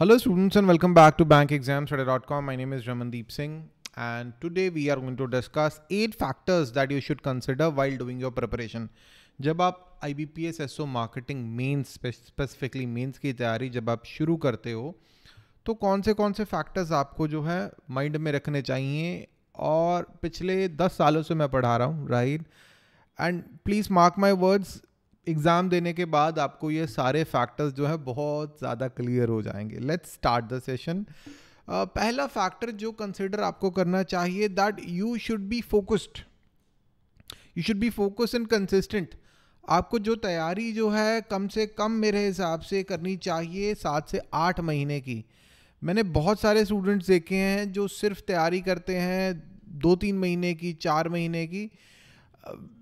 Hello students and welcome back to bankexamstudy.com. My name is Ramandeep Singh and today we are going to discuss 8 factors that you should consider while doing your preparation. जब आप I B P S S O marketing mains specifically mains की तैयारी जब आप शुरू करते हो तो कौन से कौन से फैक्टर्स आपको जो है माइंड में रखने चाहिए और पिछले 10 सालों से मैं पढ़ा रहा हूँ right and please mark my words exam देने के बाद आपको ये सारे फैक्टर्स जो है बहुत ज़्यादा क्लियर हो जाएंगे लेट्स स्टार्ट द सेशन पहला फैक्टर जो कंसिडर आपको करना चाहिए that you should be focused you should be focused and consistent आपको जो तैयारी जो है कम से कम मेरे हिसाब से करनी चाहिए सात से आठ महीने की मैंने बहुत सारे स्टूडेंट्स देखे हैं जो सिर्फ तैयारी करते हैं दो तीन महीने की चार महीने की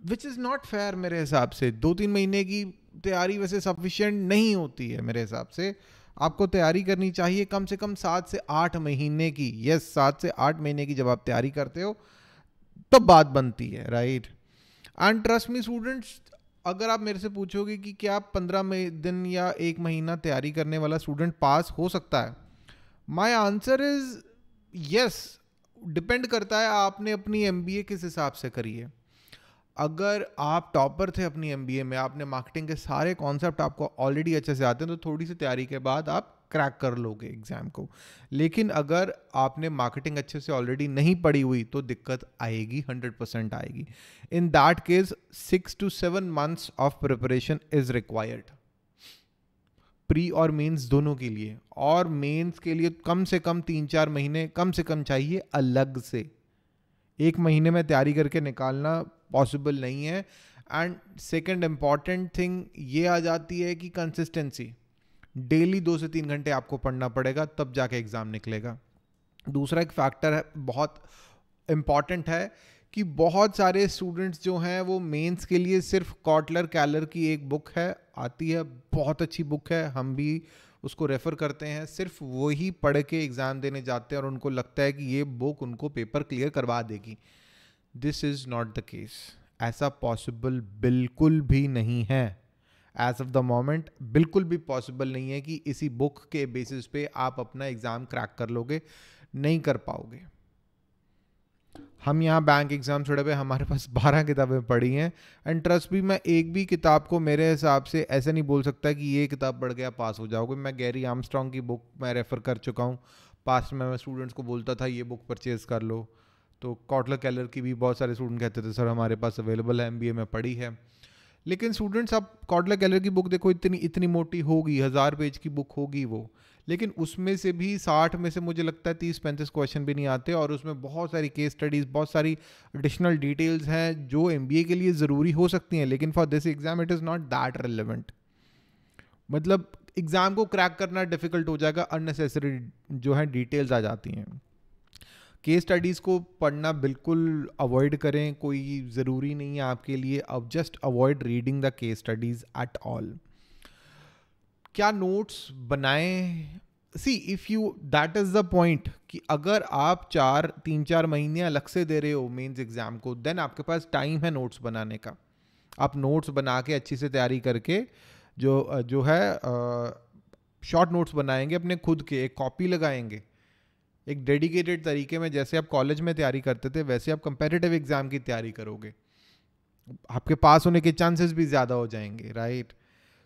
विच इज़ नॉट फेयर मेरे हिसाब से दो तीन महीने की तैयारी वैसे सफिशेंट नहीं होती है मेरे हिसाब से आपको तैयारी करनी चाहिए कम से कम सात से आठ महीने की यस सात से आठ महीने की जब आप तैयारी करते हो तब तो बात बनती है right and trust me students अगर आप मेरे से पूछोगे कि क्या पंद्रह दिन या एक महीना तैयारी करने वाला स्टूडेंट पास हो सकता है my answer is yes depend करता है आपने अपनी एम किस हिसाब से करी है अगर आप टॉपर थे अपनी एम में आपने मार्केटिंग के सारे कॉन्सेप्ट आपको ऑलरेडी अच्छे से आते हैं तो थोड़ी सी तैयारी के बाद आप क्रैक कर लोगे एग्ज़ाम को लेकिन अगर आपने मार्केटिंग अच्छे से ऑलरेडी नहीं पड़ी हुई तो दिक्कत आएगी हंड्रेड परसेंट आएगी in that case six to seven months of preparation is required pre और मेंस दोनों के लिए और मेंस के लिए कम से कम तीन चार महीने कम से कम चाहिए अलग से एक महीने में तैयारी करके निकालना पॉसिबल नहीं है एंड सेकेंड इम्पॉर्टेंट थिंग ये आ जाती है कि कंसिस्टेंसी डेली दो से तीन घंटे आपको पढ़ना पड़ेगा तब जाके एग्ज़ाम निकलेगा दूसरा एक फैक्टर है बहुत इम्पॉर्टेंट है कि बहुत सारे स्टूडेंट्स जो हैं वो मेंस के लिए सिर्फ कॉटलर कैलर की एक बुक है आती है बहुत अच्छी बुक है हम भी उसको रेफ़र करते हैं सिर्फ वही पढ़ के एग्ज़ाम देने जाते हैं और उनको लगता है कि ये बुक उनको पेपर क्लियर करवा देगी this is not the case ऐसा पॉसिबल बिल्कुल भी नहीं है एज ऑफ द मोमेंट बिल्कुल भी पॉसिबल नहीं है कि इसी बुक के बेसिस पे आप अपना एग्ज़ाम क्रैक कर लोगे नहीं कर पाओगे हम यहाँ बैंक एग्ज़ाम छोड़े पे हमारे पास बारह किताबें पढ़ी हैं एंड ट्रस्ट भी मैं एक भी किताब को मेरे हिसाब से ऐसे नहीं बोल सकता कि ये किताब पढ़ गया पास हो जाओगे मैं गैरी आर्मस्ट्रॉन्ग की बुक मैं रेफ़र कर चुका हूँ पास्ट में मैं स्टूडेंट्स को बोलता था ये बुक परचेज़ कर लो तो कॉटलर कैलर की भी बहुत सारे स्टूडेंट कहते थे सर हमारे पास अवेलेबल है एम में पढ़ी है लेकिन स्टूडेंट्स आप कॉटलर कैलर की बुक देखो इतनी इतनी मोटी होगी हज़ार पेज की बुक होगी वो लेकिन उसमें से भी साठ में से मुझे लगता है तीस पैंतीस क्वेश्चन भी नहीं आते और उसमें बहुत सारी केस स्टडीज़ बहुत सारी एडिशनल डिटेल्स हैं जो एम के लिए ज़रूरी हो सकती हैं लेकिन for this exam it is not that relevant मतलब एग्ज़ाम को क्रैक करना डिफ़िकल्ट हो जाएगा अननेसेसरी जो है डिटेल्स आ जाती हैं केस स्टडीज़ को पढ़ना बिल्कुल अवॉइड करें कोई ज़रूरी नहीं है आपके लिए अब just avoid reading the case studies at all क्या नोट्स बनाएं see if you that is the point कि अगर आप चार तीन चार महीने अलग से दे रहे हो मेन्स एग्ज़ाम को देन आपके पास टाइम है नोट्स बनाने का आप नोट्स बना के अच्छी से तैयारी करके जो जो है शॉर्ट नोट्स बनाएंगे अपने खुद के एक कॉपी लगाएंगे एक डेडिकेटेड तरीके में जैसे आप कॉलेज में तैयारी करते थे वैसे आप कंपेटेटिव एग्ज़ाम की तैयारी करोगे आपके पास होने के चांसेस भी ज़्यादा हो जाएंगे राइट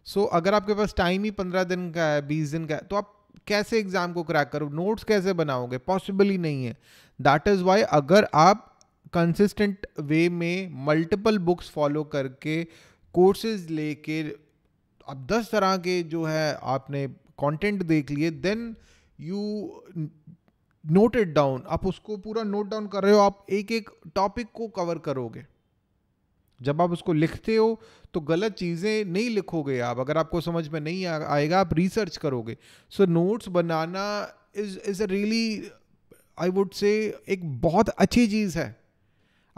सो so, अगर आपके पास टाइम ही पंद्रह दिन का है बीस दिन का है तो आप कैसे एग्ज़ाम को क्रैक करो नोट्स कैसे बनाओगे पॉसिबल ही नहीं है दैट इज़ वाई अगर आप कंसिस्टेंट वे में मल्टीपल बुक्स फॉलो करके कोर्सेज लेके अब दस तरह के जो है आपने कंटेंट देख लिए देन यू नोटेड डाउन आप उसको पूरा नोट डाउन कर रहे हो आप एक एक टॉपिक को कवर करोगे जब आप उसको लिखते हो तो गलत चीज़ें नहीं लिखोगे आप अगर आपको समझ में नहीं आ, आएगा आप रिसर्च करोगे सो so, नोट्स बनाना is is a really I would say एक बहुत अच्छी चीज़ है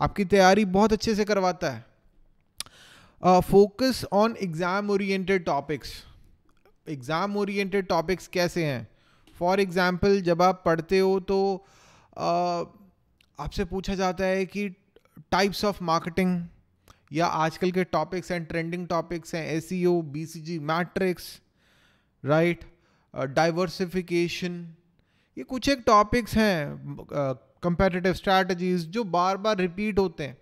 आपकी तैयारी बहुत अच्छे से करवाता है focus on exam oriented topics exam oriented topics कैसे हैं फॉर एग्ज़ाम्पल जब आप पढ़ते हो तो आपसे पूछा जाता है कि टाइप्स ऑफ मार्केटिंग या आजकल के टॉपिक्स एंड ट्रेंडिंग टॉपिक्स हैं S C O B C G matrix right diversification ये कुछ एक टॉपिक्स हैं कंपेटिटिव स्ट्रैटजीज जो बार बार रिपीट होते हैं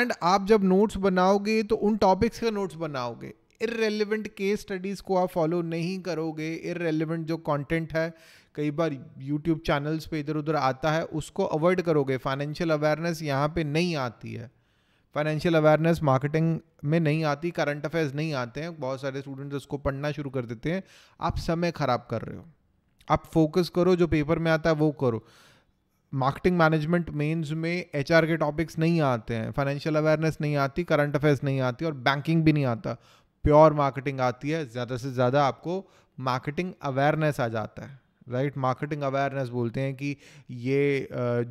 एंड आप जब नोट्स बनाओगे तो उन टॉपिक्स के नोट्स बनाओगे इरेलीवेंट केस स्टडीज़ को आप फॉलो नहीं करोगे इरेलीवेंट जो कंटेंट है कई बार यूट्यूब चैनल्स पे इधर उधर आता है उसको अवॉइड करोगे फाइनेंशियल अवेयरनेस यहाँ पे नहीं आती है फाइनेंशियल अवेयरनेस मार्केटिंग में नहीं आती करंट अफेयर्स नहीं आते हैं बहुत सारे स्टूडेंट्स उसको पढ़ना शुरू कर देते हैं आप समय ख़राब कर रहे हो आप फोकस करो जो पेपर में आता है वो करो मार्केटिंग मैनेजमेंट मेंस में एच के टॉपिक्स नहीं आते हैं फाइनेंशियल अवेयरनेस नहीं आती करंट अफेयर्स नहीं आती और बैंकिंग भी नहीं आता प्योर मार्केटिंग आती है ज़्यादा से ज़्यादा आपको मार्केटिंग अवेयरनेस आ जाता है राइट मार्केटिंग अवेयरनेस बोलते हैं कि ये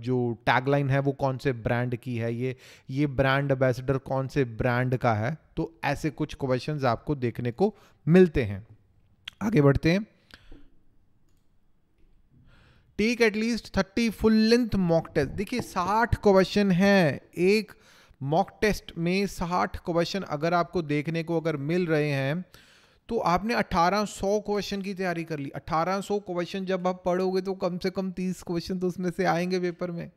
जो टैगलाइन है वो कौन से ब्रांड की है ये ये ब्रांड एम्बेसडर कौन से ब्रांड का है तो ऐसे कुछ क्वेश्चंस आपको देखने को मिलते हैं आगे बढ़ते हैं take at least thirty full length mock test देखिए साठ क्वेश्चन हैं एक मॉक टेस्ट में साठ क्वेश्चन अगर आपको देखने को अगर मिल रहे हैं तो आपने 1800 क्वेश्चन की तैयारी कर ली 1800 क्वेश्चन जब आप पढ़ोगे तो कम से कम 30 क्वेश्चन तो उसमें से आएंगे पेपर में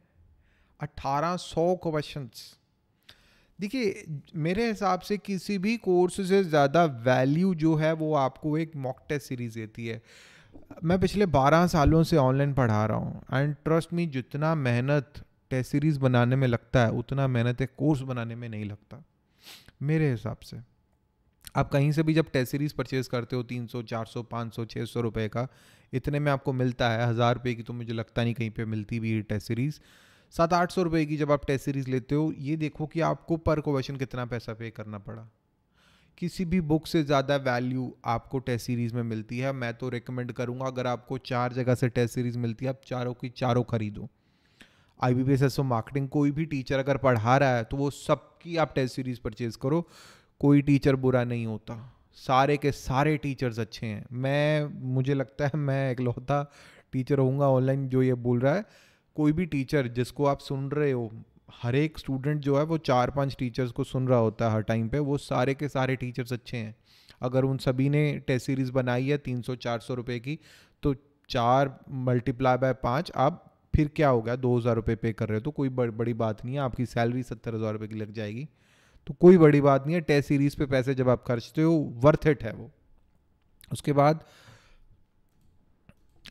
1800 क्वेश्चंस देखिए मेरे हिसाब से किसी भी कोर्स से ज़्यादा वैल्यू जो है वो आपको एक मॉक टेस्ट सीरीज़ देती है मैं पिछले 12 सालों से ऑनलाइन पढ़ा रहा हूँ एंड ट्रस्ट मी जितना मेहनत टेस्ट सीरीज़ बनाने में लगता है उतना मेहनत एक कोर्स बनाने में नहीं लगता मेरे हिसाब से आप कहीं से भी जब टेस्ट सीरीज़ परचेज़ करते हो तीन सौ चार सौ पाँच सौ छः सौ रुपये का इतने में आपको मिलता है हज़ार रुपये की तो मुझे लगता नहीं कहीं पे मिलती भी टेस्ट सीरीज़ सात आठ सौ रुपये की जब आप टेस्ट सीरीज़ लेते हो ये देखो कि आपको पर क्वेश्चन कितना पैसा पे करना पड़ा किसी भी बुक से ज़्यादा वैल्यू आपको टेस्ट सीरीज़ में मिलती है मैं तो रिकमेंड करूँगा अगर आपको चार जगह से टेस्ट सीरीज़ मिलती है आप चारों की चारों खरीदो I B B S S marketing कोई भी टीचर अगर पढ़ा रहा है तो वो सबकी आप टेस्ट सीरीज़ परचेज करो कोई टीचर बुरा नहीं होता सारे के सारे टीचर्स अच्छे हैं मैं मुझे लगता है मैं इकलौता टीचर होऊंगा ऑनलाइन जो ये बोल रहा है कोई भी टीचर जिसको आप सुन रहे हो हर एक स्टूडेंट जो है वो चार पांच टीचर्स को सुन रहा होता है हर टाइम पे वो सारे के सारे टीचर्स अच्छे हैं अगर उन सभी ने टेस्ट सीरीज़ बनाई है तीन सौ चार सौ रुपये की तो चार मल्टीप्लाई बाय पाँच आप फिर क्या होगा दो हज़ार रुपये पे कर रहे हो तो कोई बड़, बड़ी बात नहीं है आपकी सैलरी सत्तर हज़ार रुपये की लग जाएगी तो कोई बड़ी बात नहीं है टेस्ट सीरीज़ पे पैसे जब आप खर्चते हो वर्थ इट है वो उसके बाद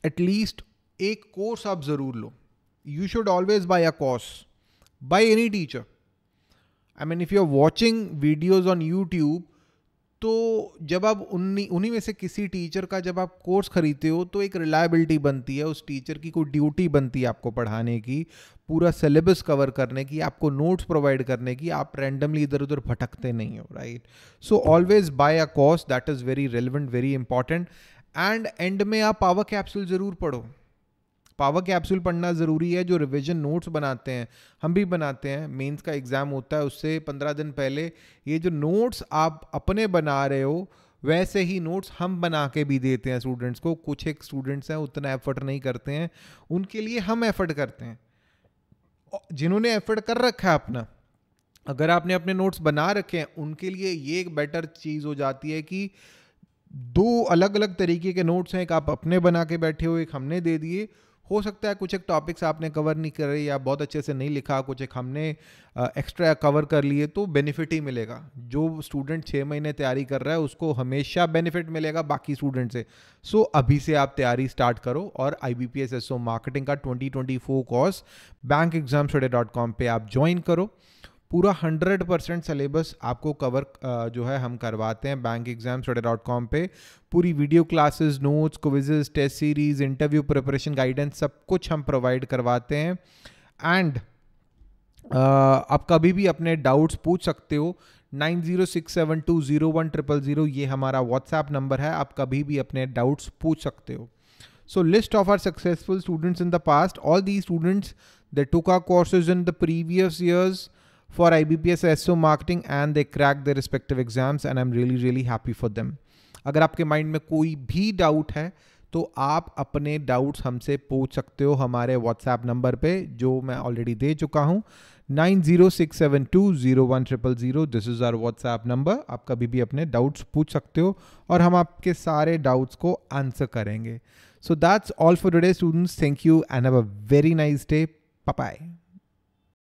एटलीस्ट एक कोर्स आप ज़रूर लो you should always buy a course buy any teacher I mean if you are watching videos on YouTube तो जब आप उन्हीं उन्हीं में से किसी टीचर का जब आप कोर्स खरीदते हो तो एक रिलायबिलिटी बनती है उस टीचर की कोई ड्यूटी बनती है आपको पढ़ाने की पूरा सिलेबस कवर करने की आपको नोट्स प्रोवाइड करने की आप रैंडमली इधर उधर भटकते नहीं हो right so always buy a course that is very relevant very important and end में आप पावर कैप्सूल ज़रूर पढ़ो पावर कैप्सूल पढ़ना ज़रूरी है जो रिविजन नोट्स बनाते हैं हम भी बनाते हैं मेंस का एग्ज़ाम होता है उससे पंद्रह दिन पहले ये जो नोट्स आप अपने बना रहे हो वैसे ही नोट्स हम बना के भी देते हैं स्टूडेंट्स को कुछ एक स्टूडेंट्स हैं उतना एफर्ट नहीं करते हैं उनके लिए हम एफर्ट करते हैं जिन्होंने एफर्ट कर रखा है अपना अगर आपने अपने नोट्स बना रखे हैं उनके लिए ये एक बेटर चीज़ हो जाती है कि दो अलग अलग तरीके के नोट्स हैं एक आप अपने बना के बैठे हो एक हमने दे दिए हो सकता है कुछ एक टॉपिक्स आपने कवर नहीं करे या बहुत अच्छे से नहीं लिखा कुछ एक हमने एक्स्ट्रा कवर कर लिए तो बेनिफिट ही मिलेगा जो स्टूडेंट छः महीने तैयारी कर रहा है उसको हमेशा बेनिफिट मिलेगा बाकी स्टूडेंट से सो so, अभी से आप तैयारी स्टार्ट करो और I B P S S O marketing का twenty twenty four course bank exam dot com पर आप ज्वाइन करो पूरा हंड्रेड परसेंट सलेबस आपको कवर जो है हम करवाते हैं bank exam study dot com पर पूरी video classes notes quizzes test series interview preparation guidance सब कुछ हम प्रोवाइड करवाते हैं एंड आप कभी भी अपने डाउट्स पूछ सकते हो nine zero six seven two zero one triple zero ये हमारा व्हाट्सएप नंबर है आप कभी भी अपने डाउट्स पूछ सकते हो so list of our successful students in the past all the students the took a courses in the previous previous for IBPS SO marketing and they cracked their respective exams and I'm really really happy for them. अगर आपके mind में कोई भी doubt है तो आप अपने doubts हमसे पूछ सकते हो हमारे व्हाट्सएप नंबर पे जो मैं ऑलरेडी दे चुका हूँ nine zero six seven two zero one triple zero this is our WhatsApp number आप कभी भी अपने डाउट्स पूछ सकते हो और हम आपके सारे डाउट्स को आंसर करेंगे so that's all for today students thank you and have a very nice day पपाई